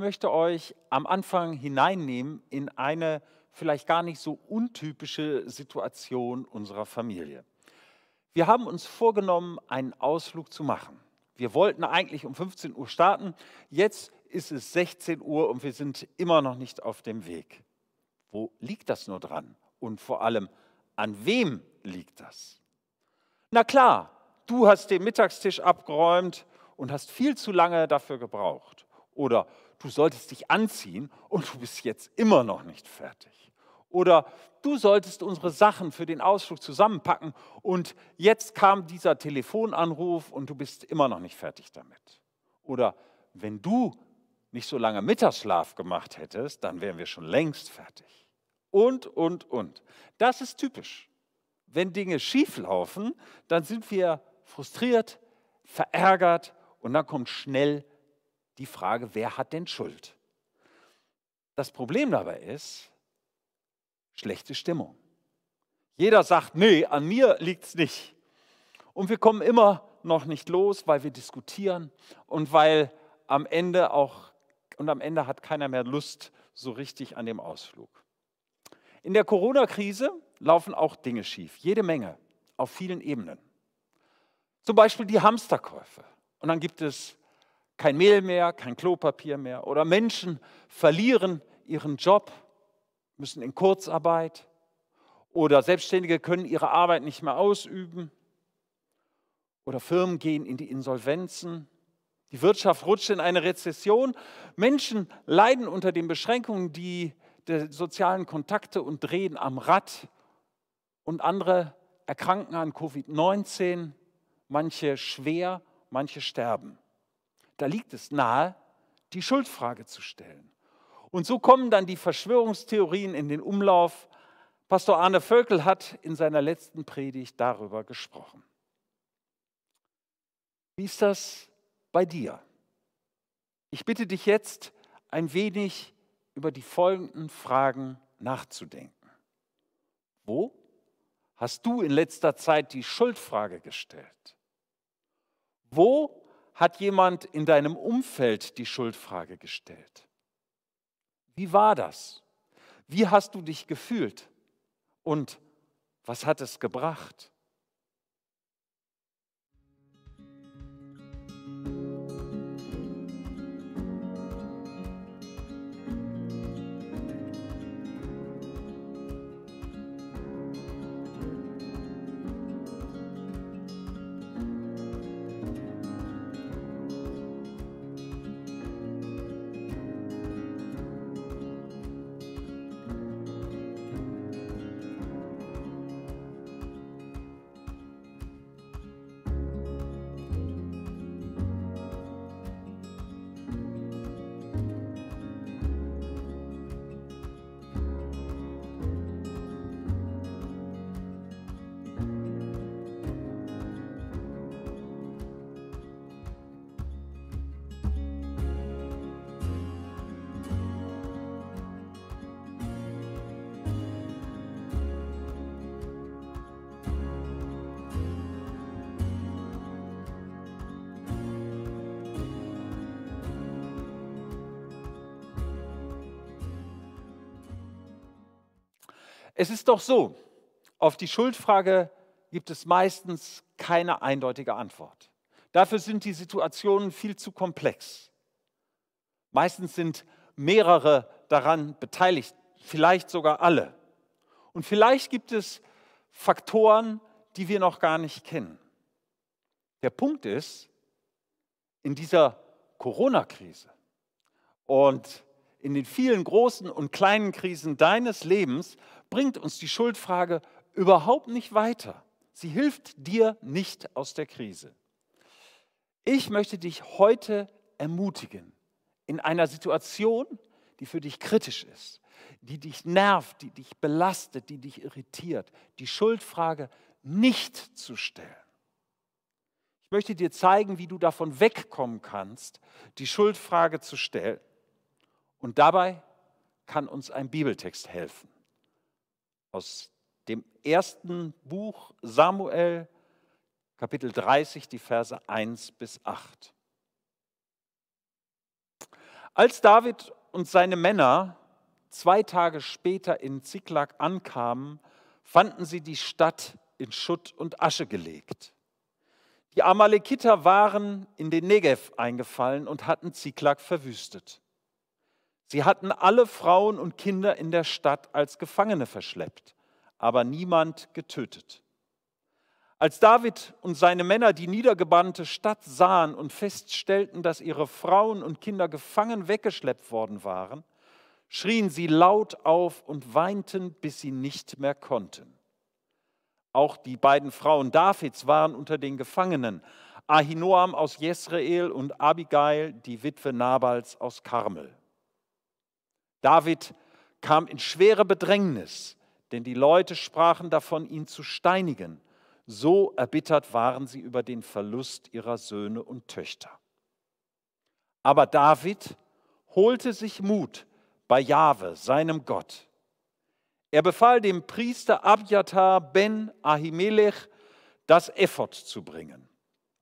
möchte euch am Anfang hineinnehmen in eine vielleicht gar nicht so untypische Situation unserer Familie. Wir haben uns vorgenommen, einen Ausflug zu machen. Wir wollten eigentlich um 15 Uhr starten. Jetzt ist es 16 Uhr und wir sind immer noch nicht auf dem Weg. Wo liegt das nur dran? Und vor allem, an wem liegt das? Na klar, du hast den Mittagstisch abgeräumt und hast viel zu lange dafür gebraucht. Oder du solltest dich anziehen und du bist jetzt immer noch nicht fertig. Oder du solltest unsere Sachen für den Ausflug zusammenpacken und jetzt kam dieser Telefonanruf und du bist immer noch nicht fertig damit. Oder wenn du nicht so lange Mittagsschlaf gemacht hättest, dann wären wir schon längst fertig. Und, und, und. Das ist typisch. Wenn Dinge schief laufen, dann sind wir frustriert, verärgert und dann kommt schnell die Frage, wer hat denn Schuld? Das Problem dabei ist schlechte Stimmung. Jeder sagt, nee, an mir liegt es nicht. Und wir kommen immer noch nicht los, weil wir diskutieren und weil am Ende auch, und am Ende hat keiner mehr Lust so richtig an dem Ausflug. In der Corona-Krise laufen auch Dinge schief, jede Menge, auf vielen Ebenen. Zum Beispiel die Hamsterkäufe. Und dann gibt es kein Mehl mehr, kein Klopapier mehr. Oder Menschen verlieren ihren Job, müssen in Kurzarbeit. Oder Selbstständige können ihre Arbeit nicht mehr ausüben. Oder Firmen gehen in die Insolvenzen. Die Wirtschaft rutscht in eine Rezession. Menschen leiden unter den Beschränkungen die, der sozialen Kontakte und drehen am Rad. Und andere erkranken an Covid-19, manche schwer, manche sterben da liegt es nahe, die Schuldfrage zu stellen. Und so kommen dann die Verschwörungstheorien in den Umlauf. Pastor Arne Völkel hat in seiner letzten Predigt darüber gesprochen. Wie ist das bei dir? Ich bitte dich jetzt ein wenig über die folgenden Fragen nachzudenken. Wo hast du in letzter Zeit die Schuldfrage gestellt? Wo hat jemand in deinem Umfeld die Schuldfrage gestellt? Wie war das? Wie hast du dich gefühlt? Und was hat es gebracht? Es ist doch so, auf die Schuldfrage gibt es meistens keine eindeutige Antwort. Dafür sind die Situationen viel zu komplex. Meistens sind mehrere daran beteiligt, vielleicht sogar alle. Und vielleicht gibt es Faktoren, die wir noch gar nicht kennen. Der Punkt ist, in dieser Corona-Krise und in den vielen großen und kleinen Krisen deines Lebens bringt uns die Schuldfrage überhaupt nicht weiter. Sie hilft dir nicht aus der Krise. Ich möchte dich heute ermutigen in einer Situation, die für dich kritisch ist, die dich nervt, die dich belastet, die dich irritiert, die Schuldfrage nicht zu stellen. Ich möchte dir zeigen, wie du davon wegkommen kannst, die Schuldfrage zu stellen. Und dabei kann uns ein Bibeltext helfen aus dem ersten Buch Samuel, Kapitel 30, die Verse 1 bis 8. Als David und seine Männer zwei Tage später in Ziklag ankamen, fanden sie die Stadt in Schutt und Asche gelegt. Die Amalekiter waren in den Negev eingefallen und hatten Ziklag verwüstet. Sie hatten alle Frauen und Kinder in der Stadt als Gefangene verschleppt, aber niemand getötet. Als David und seine Männer die niedergebannte Stadt sahen und feststellten, dass ihre Frauen und Kinder gefangen weggeschleppt worden waren, schrien sie laut auf und weinten, bis sie nicht mehr konnten. Auch die beiden Frauen Davids waren unter den Gefangenen, Ahinoam aus Jezreel und Abigail, die Witwe Nabals aus Karmel. David kam in schwere Bedrängnis, denn die Leute sprachen davon, ihn zu steinigen. So erbittert waren sie über den Verlust ihrer Söhne und Töchter. Aber David holte sich Mut bei Jahwe, seinem Gott. Er befahl dem Priester Abjatar ben Ahimelech, das Effort zu bringen.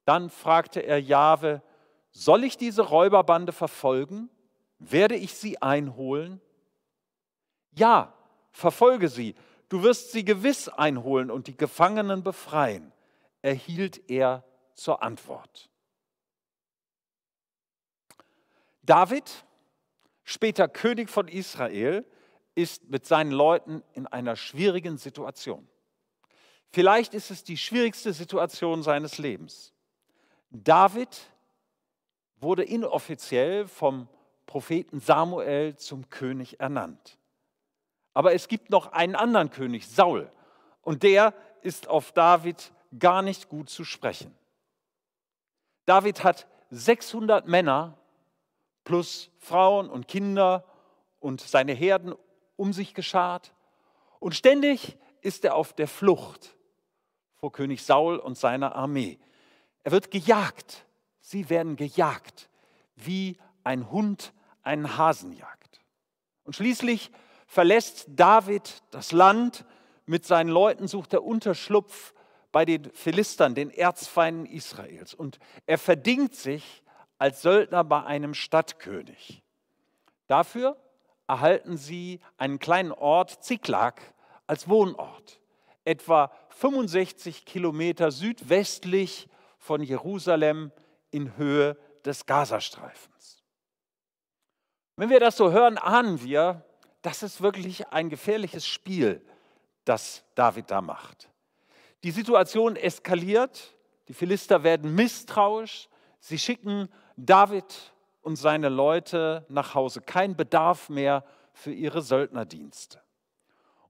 Dann fragte er Jahwe, soll ich diese Räuberbande verfolgen? Werde ich sie einholen? Ja, verfolge sie. Du wirst sie gewiss einholen und die Gefangenen befreien, erhielt er zur Antwort. David, später König von Israel, ist mit seinen Leuten in einer schwierigen Situation. Vielleicht ist es die schwierigste Situation seines Lebens. David wurde inoffiziell vom Propheten Samuel zum König ernannt. Aber es gibt noch einen anderen König, Saul, und der ist auf David gar nicht gut zu sprechen. David hat 600 Männer plus Frauen und Kinder und seine Herden um sich geschart. Und ständig ist er auf der Flucht vor König Saul und seiner Armee. Er wird gejagt. Sie werden gejagt wie ein Hund einen Hasen jagt. Und schließlich verlässt David das Land, mit seinen Leuten sucht er Unterschlupf bei den Philistern, den Erzfeinden Israels. Und er verdingt sich als Söldner bei einem Stadtkönig. Dafür erhalten sie einen kleinen Ort Ziklag als Wohnort, etwa 65 Kilometer südwestlich von Jerusalem in Höhe des Gazastreifens. Wenn wir das so hören, ahnen wir, das ist wirklich ein gefährliches Spiel, das David da macht. Die Situation eskaliert, die Philister werden misstrauisch, sie schicken David und seine Leute nach Hause. Kein Bedarf mehr für ihre Söldnerdienste.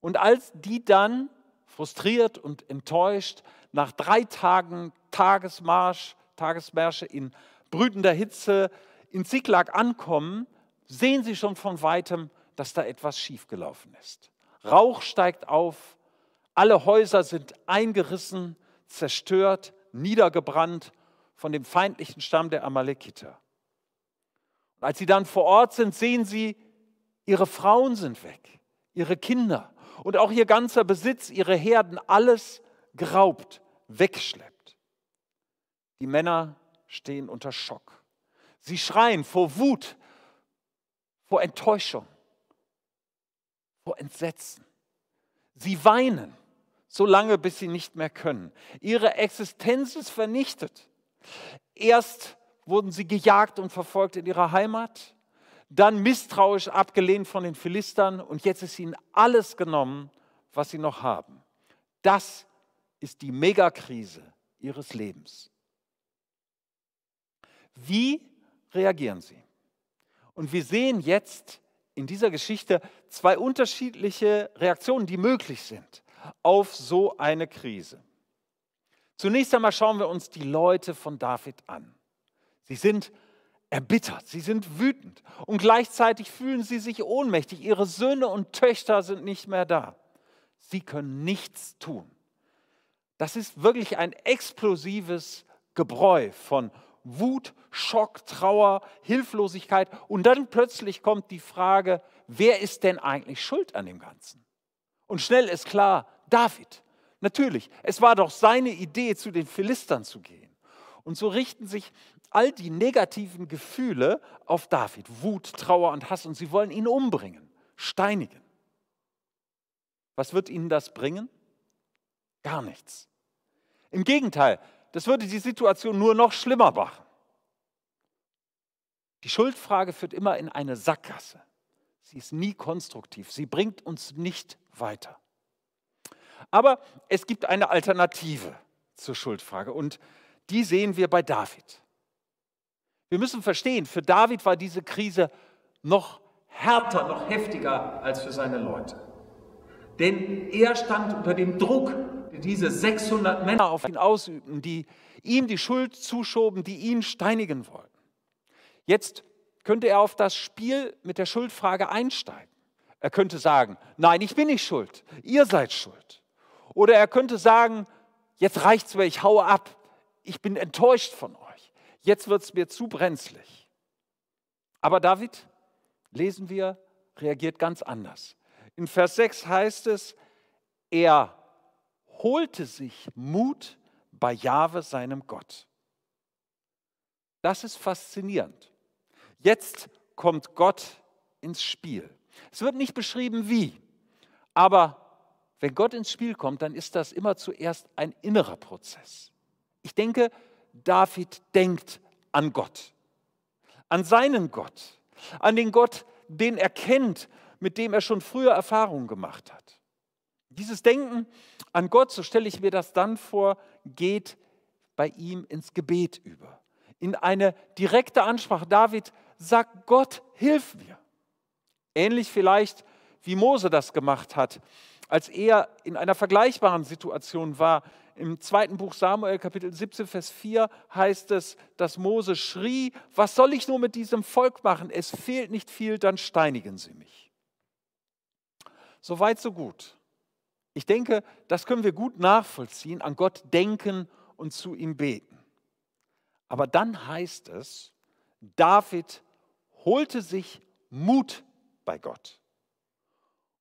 Und als die dann, frustriert und enttäuscht, nach drei Tagen Tagesmarsch, Tagesmärsche in brütender Hitze in Ziklag ankommen, sehen sie schon von weitem, dass da etwas schiefgelaufen ist. Rauch steigt auf, alle Häuser sind eingerissen, zerstört, niedergebrannt von dem feindlichen Stamm der Amalekiter. Und als sie dann vor Ort sind, sehen sie, ihre Frauen sind weg, ihre Kinder und auch ihr ganzer Besitz, ihre Herden, alles geraubt, wegschleppt. Die Männer stehen unter Schock. Sie schreien vor Wut, vor Enttäuschung, vor Entsetzen. Sie weinen so lange, bis sie nicht mehr können. Ihre Existenz ist vernichtet. Erst wurden sie gejagt und verfolgt in ihrer Heimat, dann misstrauisch abgelehnt von den Philistern und jetzt ist ihnen alles genommen, was sie noch haben. Das ist die Megakrise ihres Lebens. Wie reagieren sie? Und wir sehen jetzt in dieser Geschichte zwei unterschiedliche Reaktionen, die möglich sind auf so eine Krise. Zunächst einmal schauen wir uns die Leute von David an. Sie sind erbittert, sie sind wütend und gleichzeitig fühlen sie sich ohnmächtig. Ihre Söhne und Töchter sind nicht mehr da. Sie können nichts tun. Das ist wirklich ein explosives Gebräu von Wut, Schock, Trauer, Hilflosigkeit. Und dann plötzlich kommt die Frage, wer ist denn eigentlich schuld an dem Ganzen? Und schnell ist klar, David. Natürlich, es war doch seine Idee, zu den Philistern zu gehen. Und so richten sich all die negativen Gefühle auf David. Wut, Trauer und Hass. Und sie wollen ihn umbringen, steinigen. Was wird ihnen das bringen? Gar nichts. Im Gegenteil, das würde die Situation nur noch schlimmer machen. Die Schuldfrage führt immer in eine Sackgasse. Sie ist nie konstruktiv. Sie bringt uns nicht weiter. Aber es gibt eine Alternative zur Schuldfrage und die sehen wir bei David. Wir müssen verstehen, für David war diese Krise noch härter, noch heftiger als für seine Leute. Denn er stand unter dem Druck diese 600 Männer auf ihn ausübten, die ihm die Schuld zuschoben, die ihn steinigen wollten. Jetzt könnte er auf das Spiel mit der Schuldfrage einsteigen. Er könnte sagen, nein, ich bin nicht schuld, ihr seid schuld. Oder er könnte sagen, jetzt reicht's mir, ich haue ab, ich bin enttäuscht von euch, jetzt wird es mir zu brenzlig. Aber David, lesen wir, reagiert ganz anders. In Vers 6 heißt es, er holte sich Mut bei Jahwe, seinem Gott. Das ist faszinierend. Jetzt kommt Gott ins Spiel. Es wird nicht beschrieben, wie, aber wenn Gott ins Spiel kommt, dann ist das immer zuerst ein innerer Prozess. Ich denke, David denkt an Gott, an seinen Gott, an den Gott, den er kennt, mit dem er schon früher Erfahrungen gemacht hat. Dieses Denken an Gott, so stelle ich mir das dann vor, geht bei ihm ins Gebet über, in eine direkte Ansprache. David sagt, Gott, hilf mir. Ähnlich vielleicht, wie Mose das gemacht hat, als er in einer vergleichbaren Situation war. Im zweiten Buch Samuel, Kapitel 17, Vers 4 heißt es, dass Mose schrie, was soll ich nur mit diesem Volk machen? Es fehlt nicht viel, dann steinigen sie mich. Soweit, so gut. Ich denke, das können wir gut nachvollziehen, an Gott denken und zu ihm beten. Aber dann heißt es, David holte sich Mut bei Gott.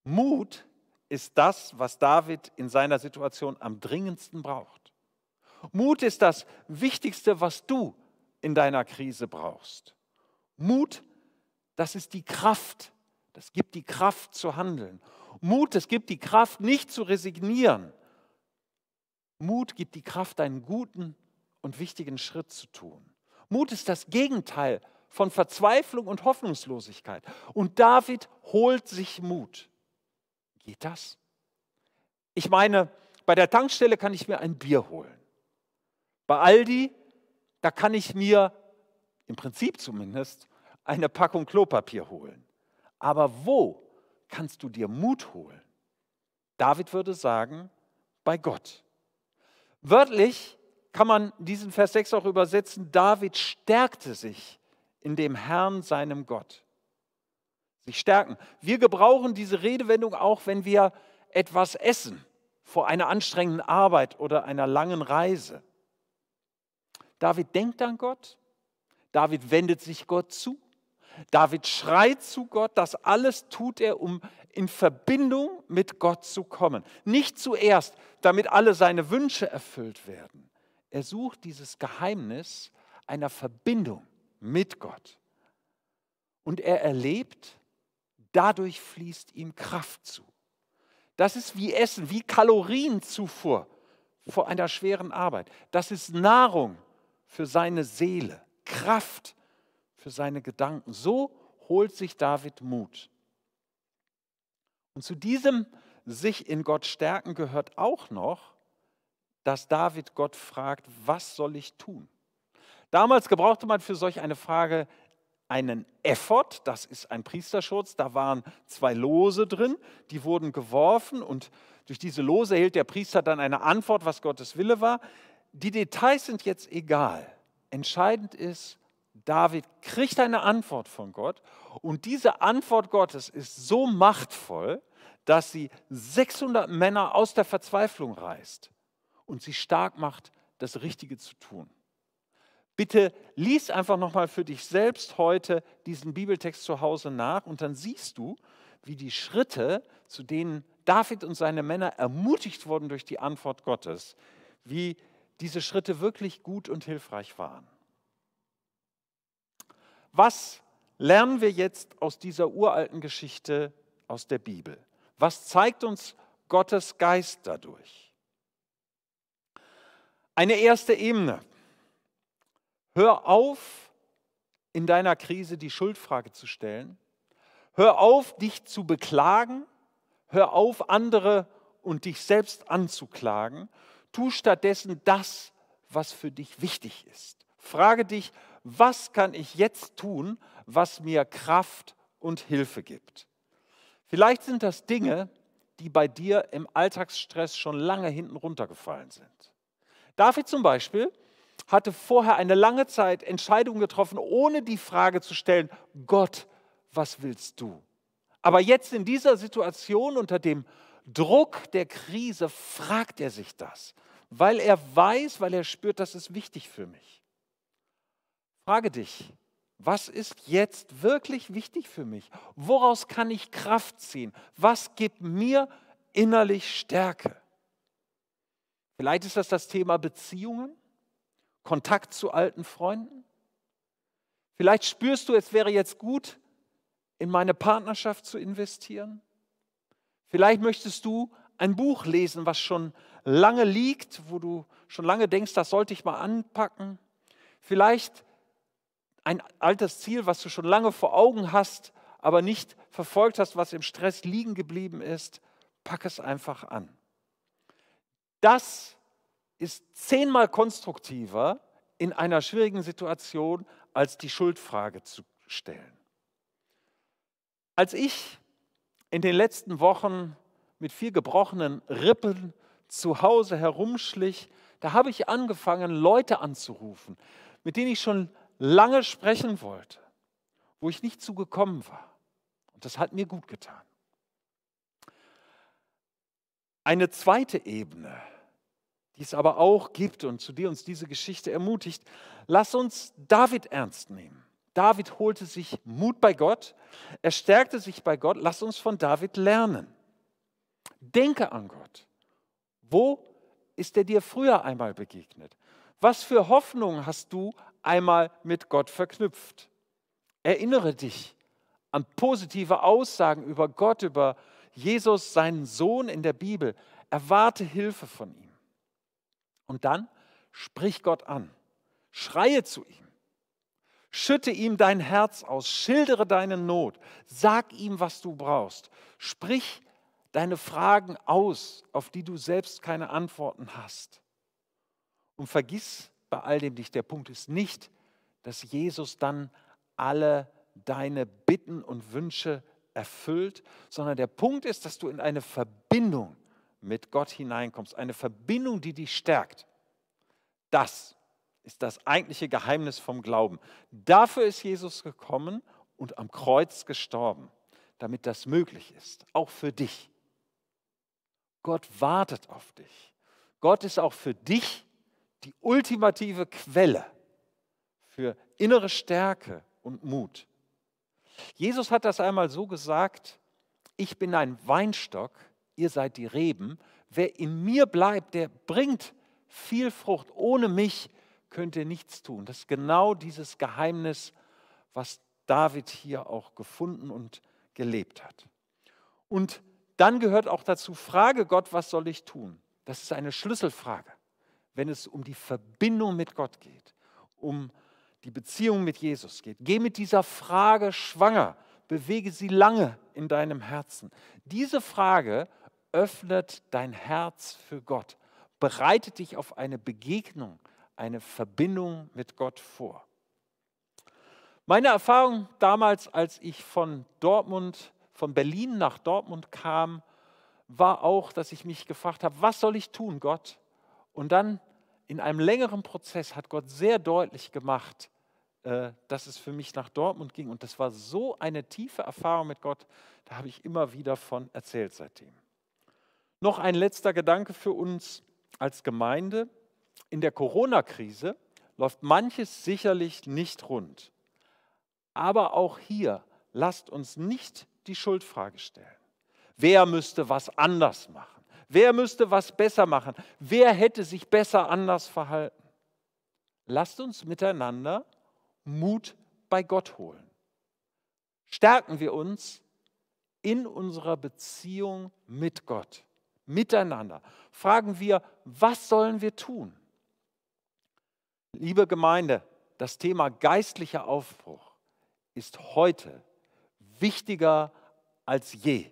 Mut ist das, was David in seiner Situation am dringendsten braucht. Mut ist das Wichtigste, was du in deiner Krise brauchst. Mut, das ist die Kraft. Das gibt die Kraft zu handeln. Mut, es gibt die Kraft, nicht zu resignieren. Mut gibt die Kraft, einen guten und wichtigen Schritt zu tun. Mut ist das Gegenteil von Verzweiflung und Hoffnungslosigkeit. Und David holt sich Mut. Geht das? Ich meine, bei der Tankstelle kann ich mir ein Bier holen. Bei Aldi, da kann ich mir im Prinzip zumindest eine Packung Klopapier holen. Aber wo kannst du dir Mut holen? David würde sagen, bei Gott. Wörtlich kann man diesen Vers 6 auch übersetzen, David stärkte sich in dem Herrn, seinem Gott. Sich stärken. Wir gebrauchen diese Redewendung auch, wenn wir etwas essen vor einer anstrengenden Arbeit oder einer langen Reise. David denkt an Gott, David wendet sich Gott zu, David schreit zu Gott, das alles tut er, um in Verbindung mit Gott zu kommen. Nicht zuerst, damit alle seine Wünsche erfüllt werden. Er sucht dieses Geheimnis einer Verbindung mit Gott. Und er erlebt, dadurch fließt ihm Kraft zu. Das ist wie Essen, wie Kalorienzufuhr vor einer schweren Arbeit. Das ist Nahrung für seine Seele, Kraft für seine Gedanken. So holt sich David Mut. Und zu diesem sich in Gott stärken gehört auch noch, dass David Gott fragt, was soll ich tun? Damals gebrauchte man für solch eine Frage einen Effort, das ist ein Priesterschutz, da waren zwei Lose drin, die wurden geworfen und durch diese Lose erhielt der Priester dann eine Antwort, was Gottes Wille war. Die Details sind jetzt egal. Entscheidend ist, David kriegt eine Antwort von Gott und diese Antwort Gottes ist so machtvoll, dass sie 600 Männer aus der Verzweiflung reißt und sie stark macht, das Richtige zu tun. Bitte lies einfach nochmal für dich selbst heute diesen Bibeltext zu Hause nach und dann siehst du, wie die Schritte, zu denen David und seine Männer ermutigt wurden durch die Antwort Gottes, wie diese Schritte wirklich gut und hilfreich waren. Was lernen wir jetzt aus dieser uralten Geschichte aus der Bibel? Was zeigt uns Gottes Geist dadurch? Eine erste Ebene. Hör auf, in deiner Krise die Schuldfrage zu stellen. Hör auf, dich zu beklagen. Hör auf, andere und dich selbst anzuklagen. Tu stattdessen das, was für dich wichtig ist. Frage dich, was kann ich jetzt tun, was mir Kraft und Hilfe gibt? Vielleicht sind das Dinge, die bei dir im Alltagsstress schon lange hinten runtergefallen sind. David zum Beispiel hatte vorher eine lange Zeit Entscheidungen getroffen, ohne die Frage zu stellen, Gott, was willst du? Aber jetzt in dieser Situation unter dem Druck der Krise fragt er sich das, weil er weiß, weil er spürt, das ist wichtig für mich. Frage dich, was ist jetzt wirklich wichtig für mich? Woraus kann ich Kraft ziehen? Was gibt mir innerlich Stärke? Vielleicht ist das das Thema Beziehungen, Kontakt zu alten Freunden. Vielleicht spürst du, es wäre jetzt gut, in meine Partnerschaft zu investieren. Vielleicht möchtest du ein Buch lesen, was schon lange liegt, wo du schon lange denkst, das sollte ich mal anpacken. Vielleicht ein altes Ziel, was du schon lange vor Augen hast, aber nicht verfolgt hast, was im Stress liegen geblieben ist, pack es einfach an. Das ist zehnmal konstruktiver in einer schwierigen Situation, als die Schuldfrage zu stellen. Als ich in den letzten Wochen mit vier gebrochenen Rippen zu Hause herumschlich, da habe ich angefangen, Leute anzurufen, mit denen ich schon lange sprechen wollte, wo ich nicht zugekommen war. Und das hat mir gut getan. Eine zweite Ebene, die es aber auch gibt und zu der uns diese Geschichte ermutigt, lass uns David ernst nehmen. David holte sich Mut bei Gott, er stärkte sich bei Gott, lass uns von David lernen. Denke an Gott. Wo ist er dir früher einmal begegnet? Was für Hoffnung hast du einmal mit Gott verknüpft. Erinnere dich an positive Aussagen über Gott, über Jesus, seinen Sohn in der Bibel. Erwarte Hilfe von ihm. Und dann sprich Gott an. Schreie zu ihm. Schütte ihm dein Herz aus. Schildere deine Not. Sag ihm, was du brauchst. Sprich deine Fragen aus, auf die du selbst keine Antworten hast. Und vergiss bei all dem nicht. Der Punkt ist nicht, dass Jesus dann alle deine Bitten und Wünsche erfüllt, sondern der Punkt ist, dass du in eine Verbindung mit Gott hineinkommst, eine Verbindung, die dich stärkt. Das ist das eigentliche Geheimnis vom Glauben. Dafür ist Jesus gekommen und am Kreuz gestorben, damit das möglich ist, auch für dich. Gott wartet auf dich. Gott ist auch für dich die ultimative Quelle für innere Stärke und Mut. Jesus hat das einmal so gesagt, ich bin ein Weinstock, ihr seid die Reben, wer in mir bleibt, der bringt viel Frucht, ohne mich könnt ihr nichts tun. Das ist genau dieses Geheimnis, was David hier auch gefunden und gelebt hat. Und dann gehört auch dazu, frage Gott, was soll ich tun? Das ist eine Schlüsselfrage wenn es um die Verbindung mit Gott geht, um die Beziehung mit Jesus geht. Geh mit dieser Frage schwanger, bewege sie lange in deinem Herzen. Diese Frage öffnet dein Herz für Gott, bereitet dich auf eine Begegnung, eine Verbindung mit Gott vor. Meine Erfahrung damals, als ich von Dortmund, von Berlin nach Dortmund kam, war auch, dass ich mich gefragt habe, was soll ich tun, Gott? Und dann in einem längeren Prozess hat Gott sehr deutlich gemacht, äh, dass es für mich nach Dortmund ging. Und das war so eine tiefe Erfahrung mit Gott, da habe ich immer wieder von erzählt seitdem. Noch ein letzter Gedanke für uns als Gemeinde. In der Corona-Krise läuft manches sicherlich nicht rund. Aber auch hier lasst uns nicht die Schuldfrage stellen. Wer müsste was anders machen? Wer müsste was besser machen? Wer hätte sich besser anders verhalten? Lasst uns miteinander Mut bei Gott holen. Stärken wir uns in unserer Beziehung mit Gott, miteinander. Fragen wir, was sollen wir tun? Liebe Gemeinde, das Thema geistlicher Aufbruch ist heute wichtiger als je.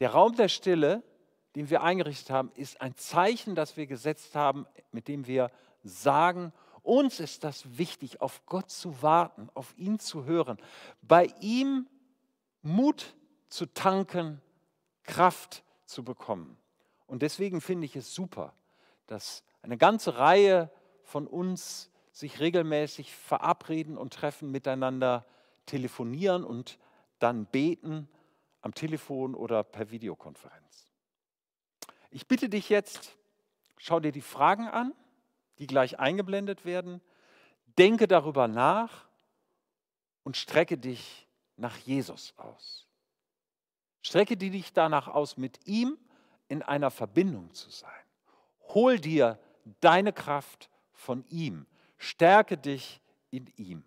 Der Raum der Stille ist den wir eingerichtet haben, ist ein Zeichen, das wir gesetzt haben, mit dem wir sagen, uns ist das wichtig, auf Gott zu warten, auf ihn zu hören, bei ihm Mut zu tanken, Kraft zu bekommen. Und deswegen finde ich es super, dass eine ganze Reihe von uns sich regelmäßig verabreden und treffen, miteinander telefonieren und dann beten am Telefon oder per Videokonferenz. Ich bitte dich jetzt, schau dir die Fragen an, die gleich eingeblendet werden, denke darüber nach und strecke dich nach Jesus aus. Strecke dich danach aus, mit ihm in einer Verbindung zu sein. Hol dir deine Kraft von ihm, stärke dich in ihm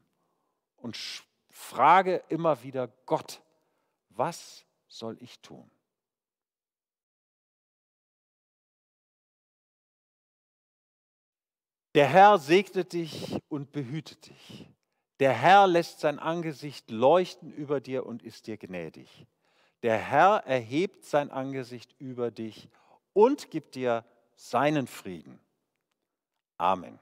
und frage immer wieder Gott, was soll ich tun? Der Herr segnet dich und behüte dich. Der Herr lässt sein Angesicht leuchten über dir und ist dir gnädig. Der Herr erhebt sein Angesicht über dich und gibt dir seinen Frieden. Amen.